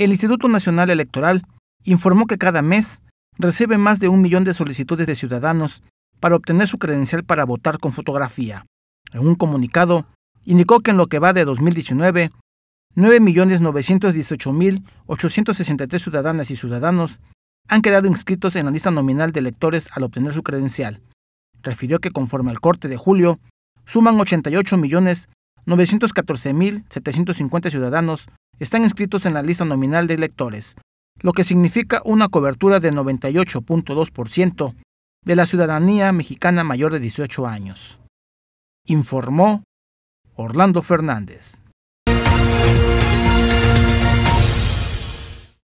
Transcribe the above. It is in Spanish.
El Instituto Nacional Electoral informó que cada mes recibe más de un millón de solicitudes de ciudadanos para obtener su credencial para votar con fotografía. En un comunicado, indicó que en lo que va de 2019, 9.918.863 ciudadanas y ciudadanos han quedado inscritos en la lista nominal de electores al obtener su credencial. Refirió que conforme al corte de julio, suman 88.914.750 ciudadanos están inscritos en la lista nominal de electores, lo que significa una cobertura de 98.2% de la ciudadanía mexicana mayor de 18 años. Informó Orlando Fernández.